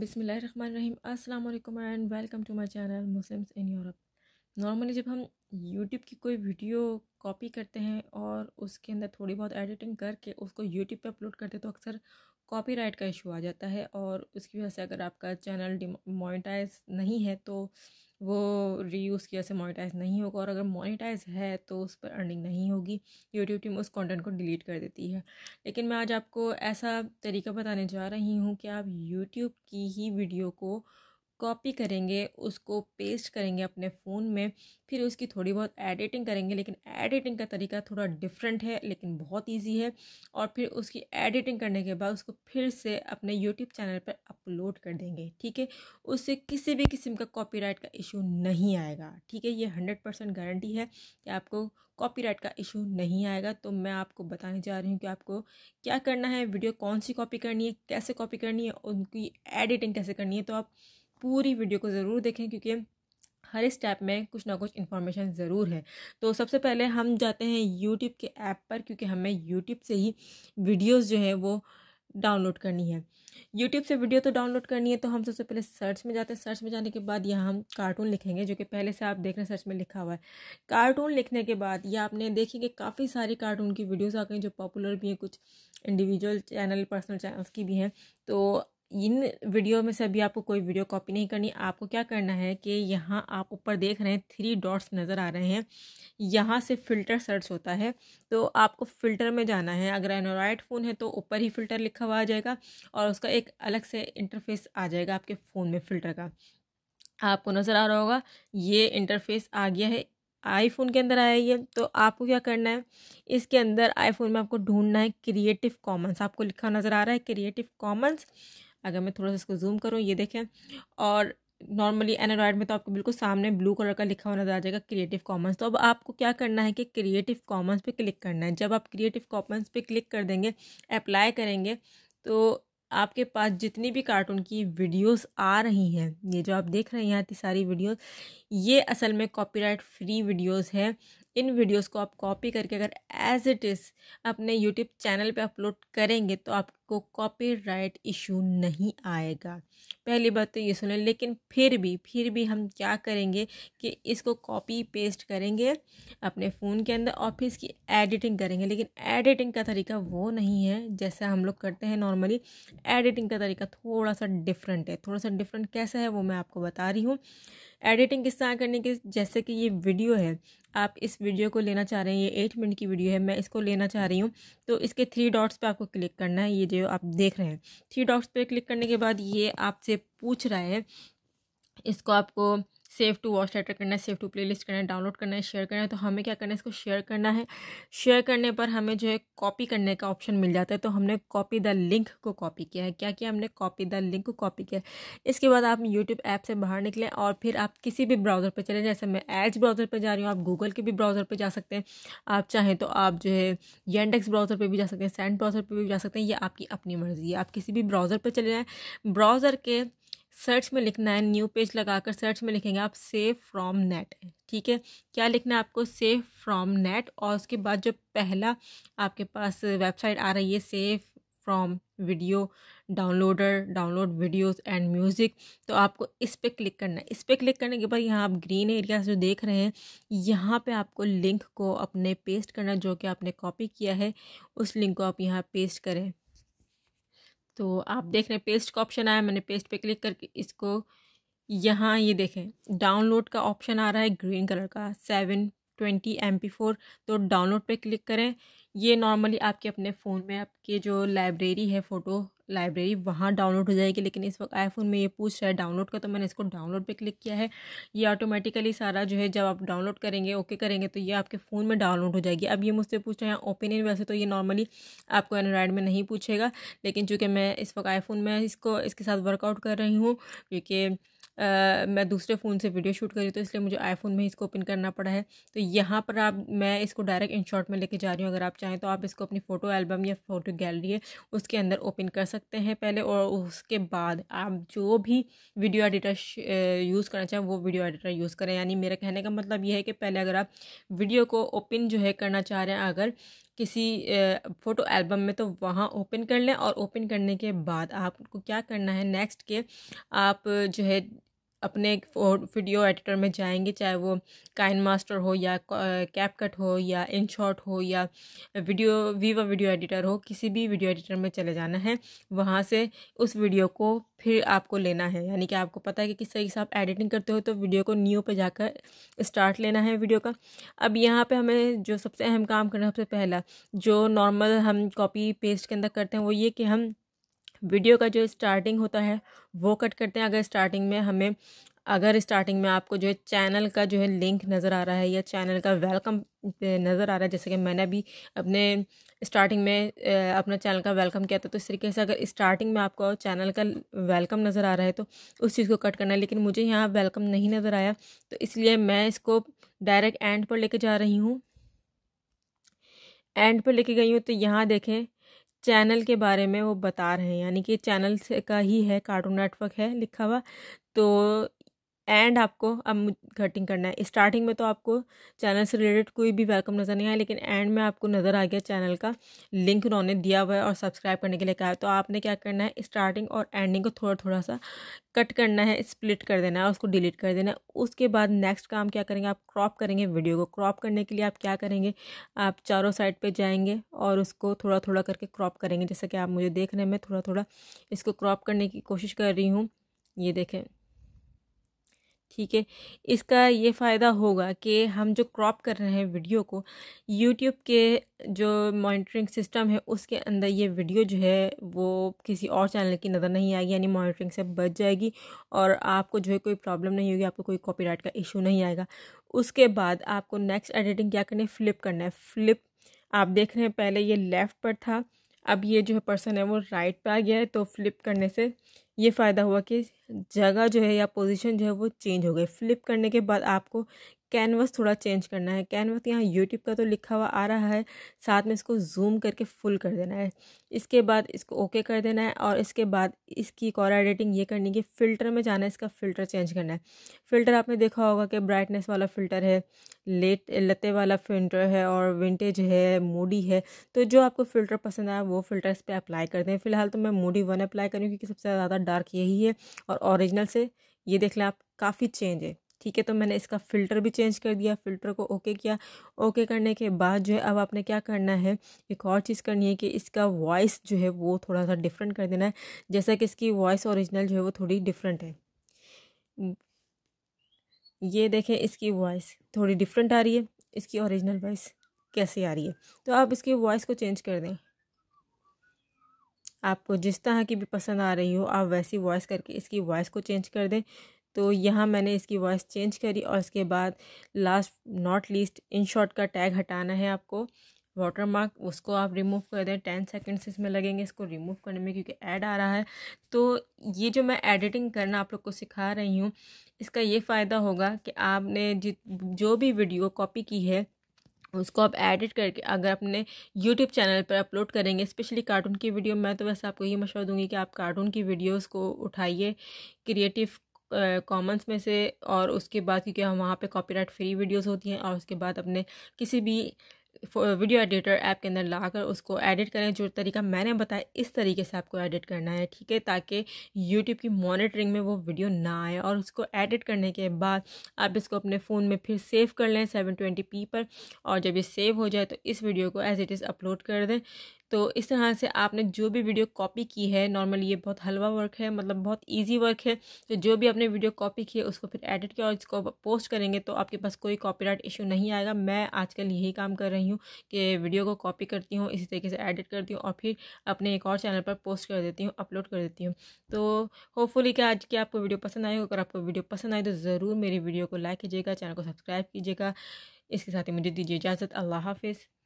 बिसमीम अस्सलाम वालेकुम and welcome to my channel muslims in Europe normally जब हम यूट्यूब की कोई वीडियो कॉपी करते हैं और उसके अंदर थोड़ी बहुत एडिटिंग करके उसको यूट्यूब पे अपलोड करते हैं तो अक्सर कॉपीराइट का इशू आ जाता है और उसकी वजह से अगर आपका चैनल डिमोटाइज नहीं है तो वो रीयूज़ की वजह से मोनिटाइज नहीं होगा और अगर मोनिटाइज है तो उस पर अर्निंग नहीं होगी यूट्यूब टीम उस कंटेंट को डिलीट कर देती है लेकिन मैं आज आपको ऐसा तरीका बताने जा रही हूँ कि आप यूट्यूब की ही वीडियो को कॉपी करेंगे उसको पेस्ट करेंगे अपने फ़ोन में फिर उसकी थोड़ी बहुत एडिटिंग करेंगे लेकिन एडिटिंग का तरीका थोड़ा डिफरेंट है लेकिन बहुत ईजी है और फिर उसकी एडिटिंग करने के बाद उसको फिर से अपने यूट्यूब चैनल पर अपलोड कर देंगे ठीक है उससे किसी भी किस्म का कॉपीराइट का इशू नहीं आएगा ठीक है ये हंड्रेड परसेंट गारंटी है कि आपको कॉपी का इशू नहीं आएगा तो मैं आपको बताने जा रही हूँ कि आपको क्या करना है वीडियो कौन सी कॉपी करनी है कैसे कॉपी करनी है उनकी एडिटिंग कैसे करनी है तो आप पूरी वीडियो को ज़रूर देखें क्योंकि हर स्टेप में कुछ ना कुछ इन्फॉर्मेशन ज़रूर है तो सबसे पहले हम जाते हैं यूट्यूब के ऐप पर क्योंकि हमें यूट्यूब से ही वीडियोज़ जो है वो डाउनलोड करनी है यूट्यूब से वीडियो तो डाउनलोड करनी है तो हम सबसे पहले सर्च में जाते हैं सर्च में जाने के बाद यहाँ हम कार्टून लिखेंगे जो कि पहले से आप देख रहे हैं सर्च में लिखा हुआ है कार्टून लिखने के बाद यह आपने देखेंगे काफ़ी सारी कार्टून की वीडियोस आ गई जो पॉपुलर भी हैं कुछ इंडिविजुअल चैनल पर्सनल चैनल्स की भी हैं तो इन वीडियो में से अभी आपको कोई वीडियो कॉपी नहीं करनी आपको क्या करना है कि यहाँ आप ऊपर देख रहे हैं थ्री डॉट्स नज़र आ रहे हैं यहाँ से फ़िल्टर सर्च होता है तो आपको फ़िल्टर में जाना है अगर एंड्रॉयड फ़ोन है तो ऊपर ही फ़िल्टर लिखा हुआ आ जाएगा और उसका एक अलग से इंटरफेस आ जाएगा आपके फ़ोन में फ़िल्टर का आपको नज़र आ रहा होगा ये इंटरफेस आ गया है आईफोन के अंदर आया ये तो आपको क्या करना है इसके अंदर आईफोन में आपको ढूंढना है क्रिएटिव कॉमन्स आपको लिखा नज़र आ रहा है क्रिएटिव कॉमन्स अगर मैं थोड़ा सा इसको जूम करूँ ये देखें और नॉर्मली एनारॉयड में तो आपको बिल्कुल सामने ब्लू कलर का लिखा हुआ नजर आ जाएगा क्रिएटिव कॉमन्स तो अब आपको क्या करना है कि क्रिएटिव कॉमन्स पे क्लिक करना है जब आप क्रिएटिव कॉमन्स पे क्लिक कर देंगे अप्लाई करेंगे तो आपके पास जितनी भी कार्टून की वीडियोस आ रही हैं ये जो आप देख रहे हैं यहाँ की सारी वीडियोस ये असल में कॉपीराइट फ्री वीडियोस हैं इन वीडियोस को आप कॉपी करके अगर एज इट इज़ अपने यूट्यूब चैनल पे अपलोड करेंगे तो आपको कॉपीराइट इशू नहीं आएगा पहली बात तो ये सुने लेकिन फिर भी फिर भी हम क्या करेंगे कि इसको कॉपी पेस्ट करेंगे अपने फ़ोन के अंदर और फिर इसकी एडिटिंग करेंगे लेकिन एडिटिंग का तरीका वो नहीं है जैसा हम लोग करते हैं नॉर्मली एडिटिंग का तरीका थोड़ा सा डिफरेंट है थोड़ा सा डिफरेंट कैसा है वो मैं आपको बता रही हूँ एडिटिंग किस तरह करने के जैसे कि ये वीडियो है आप इस वीडियो को लेना चाह रहे हैं ये एट मिनट की वीडियो है मैं इसको लेना चाह रही हूँ तो इसके थ्री डॉट्स पे आपको क्लिक करना है ये जो आप देख रहे हैं थ्री डॉट्स पे क्लिक करने के बाद ये आपसे पूछ रहा है इसको आपको सेव टू वॉच लेटर करना है सेव टू प्लेलिस्ट करना है डाउनलोड करना है शेयर करना है तो हमें क्या करना है इसको शेयर करना है शेयर करने पर हमें जो है कॉपी करने का ऑप्शन मिल जाता है तो हमने कॉपी द लिंक को कॉपी किया है क्या किया हमने कॉपी द लिंक को कॉपी किया इसके बाद आप यूट्यूब ऐप से बाहर निकलें और फिर आप किसी भी ब्राउज़र पर चले जैसे मैं एड्स ब्राउज़र पर जा रही हूँ आप गूगल के भी ब्राउज़र पर जा सकते हैं आप चाहें तो आप जो है येंडेक्स ब्राउज़र पर भी जा सकते हैं सैंड ब्राउज़र पर भी जा सकते हैं ये आपकी अपनी मर्ज़ी है आप किसी भी ब्राउज़र पर चले जाएँ ब्राउज़र के सर्च में लिखना है न्यू पेज लगाकर सर्च में लिखेंगे आप सेव फ्रॉम नेट ठीक है क्या लिखना है आपको सेव फ्रॉम नेट और उसके बाद जो पहला आपके पास वेबसाइट आ रही है save from video downloader download videos and music तो आपको इस पर क्लिक करना है इस पर क्लिक करने के बाद यहाँ आप ग्रीन एरिया जो देख रहे हैं यहाँ पे आपको लिंक को अपने पेस्ट करना जो कि आपने कॉपी किया है उस लिंक को आप यहाँ पेस्ट करें तो आप हम्म। देख रहे हैं पेस्ट का ऑप्शन आया मैंने पेस्ट पे क्लिक करके इसको यहाँ ये देखें डाउनलोड का ऑप्शन आ रहा है ग्रीन कलर का seven twenty M P four तो डाउनलोड पे क्लिक करें ये नॉर्मली आपके अपने फ़ोन में आपके जो लाइब्रेरी है फ़ोटो लाइब्रेरी वहाँ डाउनलोड हो जाएगी लेकिन इस वक्त आईफोन में ये पूछ रहा है डाउनलोड का तो मैंने इसको डाउनलोड पे क्लिक किया है ये ऑटोमेटिकली सारा जो है जब आप डाउनलोड करेंगे ओके करेंगे तो ये आपके फ़ोन में डाउनलोड हो जाएगी अब ये मुझसे पूछ रहे हैं ओपिनियन वैसे तो ये नॉर्मली आपको एंड्रॉयड में नहीं पूछेगा लेकिन चूँकि मैं इस वक्त आईफोन में इसको इसके साथ वर्कआउट कर रही हूँ क्योंकि आ, मैं दूसरे फ़ोन से वीडियो शूट करी तो इसलिए मुझे आईफोन में इसको ओपन करना पड़ा है तो यहाँ पर आप मैं इसको डायरेक्ट इन शॉट में लेके जा रही हूँ अगर आप चाहें तो आप इसको अपनी फ़ोटो एल्बम या फ़ोटो गैलरी है उसके अंदर ओपन कर सकते हैं पहले और उसके बाद आप जो भी वीडियो एडिटर यूज़ करना चाहें वो वीडियो एडिटर यूज़ करें यानी मेरा कहने का मतलब यह है कि पहले अगर आप वीडियो को ओपन जो है करना चाह रहे हैं अगर किसी फ़ोटो एल्बम में तो वहाँ ओपन कर लें और ओपन करने के बाद आपको क्या करना है नेक्स्ट के आप जो है अपने वीडियो एडिटर में जाएंगे चाहे वो काइन मास्टर हो या कैप कट हो या इन शॉट हो या वीडियो वीवा वीडियो एडिटर हो किसी भी वीडियो एडिटर में चले जाना है वहाँ से उस वीडियो को फिर आपको लेना है यानी कि आपको पता है कि किस तरीके से आप एडिटिंग करते हो तो वीडियो को न्यू पर जाकर स्टार्ट लेना है वीडियो का अब यहाँ पर हमें जो सबसे अहम काम करना सबसे पहला जो नॉर्मल हम कॉपी पेस्ट के अंदर करते हैं वो ये कि हम वीडियो का जो स्टार्टिंग होता है वो कट करते हैं अगर स्टार्टिंग में हमें अगर स्टार्टिंग में आपको जो है चैनल का जो है लिंक नज़र आ रहा है या चैनल का वेलकम नज़र आ रहा है जैसे कि मैंने भी अपने स्टार्टिंग में अपना चैनल का वेलकम किया था तो इस तरीके से अगर स्टार्टिंग में आपको चैनल का वेलकम नज़र आ रहा है तो उस चीज़ को कट करना है लेकिन मुझे यहाँ वेलकम नहीं नज़र आया तो इसलिए मैं इसको डायरेक्ट एंड पर लेके जा रही हूँ एंड पर लेके गई हूँ तो यहाँ देखें चैनल के बारे में वो बता रहे हैं यानी कि चैनल का ही है कार्टून नेटवर्क है लिखा हुआ तो एंड आपको अब कटिंग करना है स्टार्टिंग में तो आपको चैनल से रिलेटेड कोई भी वेलकम नज़र नहीं आया लेकिन एंड में आपको नज़र आ गया चैनल का लिंक उन्होंने दिया हुआ है और सब्सक्राइब करने के लिए कहा है तो आपने क्या करना है स्टार्टिंग और एंडिंग को थोड़ा थोड़ा सा कट करना है स्प्लिट कर देना है उसको डिलीट कर देना है उसके बाद नेक्स्ट काम क्या करेंगे आप क्रॉप करेंगे वीडियो को क्रॉप करने के लिए आप क्या करेंगे आप चारों साइड पर जाएंगे और उसको थोड़ा थोड़ा करके क्रॉप करेंगे जैसे कि आप मुझे देख रहे हैं मैं थोड़ा थोड़ा इसको क्रॉप करने की कोशिश कर रही हूँ ये देखें ठीक है इसका ये फ़ायदा होगा कि हम जो क्रॉप कर रहे हैं वीडियो को यूट्यूब के जो मॉनिटरिंग सिस्टम है उसके अंदर ये वीडियो जो है वो किसी और चैनल की नज़र नहीं आएगी यानी मॉनिटरिंग से बच जाएगी और आपको जो है कोई प्रॉब्लम नहीं होगी आपको कोई कॉपीराइट का इशू नहीं आएगा उसके बाद आपको नेक्स्ट एडिटिंग क्या करनी है फ्लिप करना है फ्लिप आप देख रहे हैं पहले ये लेफ़्ट पर था अब ये जो है पर्सन है वो राइट पर आ गया है तो फ्लिप करने से ये फ़ायदा हुआ कि जगह जो है या पोजीशन जो है वो चेंज हो गई फ्लिप करने के बाद आपको कैनवस थोड़ा चेंज करना है कैनवस यहाँ यूट्यूब का तो लिखा हुआ आ रहा है साथ में इसको जूम करके फुल कर देना है इसके बाद इसको ओके कर देना है और इसके बाद इसकी कॉलर एडिटिंग ये करनी कि फ़िल्टर में जाना है इसका फ़िल्टर चेंज करना है फ़िल्टर आपने देखा होगा कि ब्राइटनेस वाला फ़िल्टर है लेट लते वाला फ़िल्टर है और विंटेज है मूडी है तो जो आपको फ़िल्टर पसंद आया वो फ़िल्टर इस पर अप्लाई कर दें फ़िलहाल तो मैं मूडी वन अप्लाई करूँ क्योंकि सबसे ज़्यादा डार्क यही है और ओरिजिनल से ये देख लें आप काफ़ी चेंज है ठीक है तो मैंने इसका फ़िल्टर भी चेंज कर दिया फ़िल्टर को ओके किया ओके करने के बाद जो है अब आपने क्या करना है एक और चीज़ करनी है कि इसका वॉइस जो है वो थोड़ा सा डिफरेंट कर देना है जैसा कि इसकी वॉइस ओरिजिनल जो है वो थोड़ी डिफरेंट है ये देखें इसकी वॉइस थोड़ी डिफरेंट आ रही है इसकी ओरिजिनल वॉइस कैसे आ रही है तो आप इसकी वॉइस को चेंज कर दें आपको जिस तरह की भी पसंद आ रही हो आप वैसी वॉइस करके इसकी वॉइस को चेंज कर दें तो यहाँ मैंने इसकी वॉइस चेंज करी और इसके बाद last not least in short का टैग हटाना है आपको वाटर मार्क उसको आप रिमूव कर दें टेन सेकेंड्स इसमें लगेंगे इसको रिमूव करने में क्योंकि ऐड आ रहा है तो ये जो मैं एडिटिंग करना आप लोग को सिखा रही हूँ इसका ये फ़ायदा होगा कि आपने जित जो भी वीडियो कॉपी की है उसको आप एडिट करके अगर अपने यूट्यूब चैनल पर अपलोड करेंगे स्पेशली कार्टून की वीडियो मैं तो वैसे आपको ये मशवरा दूंगी कि आप कार्टून की वीडियोस को उठाइए क्रिएटिव कॉमन्स में से और उसके बाद क्योंकि हम वहाँ पे कॉपीराइट फ्री वीडियोस होती हैं और उसके बाद अपने किसी भी वीडियो एडिटर ऐप के अंदर ला कर उसको एडिट करें जो तरीका मैंने बताया इस तरीके से आपको एडिट करना है ठीक है ताकि यूट्यूब की मॉनिटरिंग में वो वीडियो ना आए और उसको एडिट करने के बाद आप इसको अपने फ़ोन में फिर सेव कर लें सेवन ट्वेंटी पी पर और जब ये सेव हो जाए तो इस वीडियो को एज इट इज़ अपलोड कर दें तो इस तरह से आपने जो भी वीडियो कॉपी की है नॉर्मली ये बहुत हलवा वर्क है मतलब बहुत ईजी वर्क है तो जो भी आपने वीडियो कॉपी की है उसको फिर एडिट किया और इसको पोस्ट करेंगे तो आपके पास कोई कॉपीराइट इशू नहीं आएगा मैं आजकल यही काम कर रही हूँ कि वीडियो को कॉपी करती हूँ इसी तरीके से एडिट करती हूँ और फिर अपने एक और चैनल पर पोस्ट कर देती हूँ अपलोड कर देती हूँ तो होपफुली कि आज की आपको वीडियो पसंद आएगी अगर आपको वीडियो पसंद आए तो ज़रूर मेरी वीडियो को लाइक कीजिएगा चैनल को सब्सक्राइब कीजिएगा इसके साथ ही मुझे दीजिए इजाज़त अल्लाह हाफिज़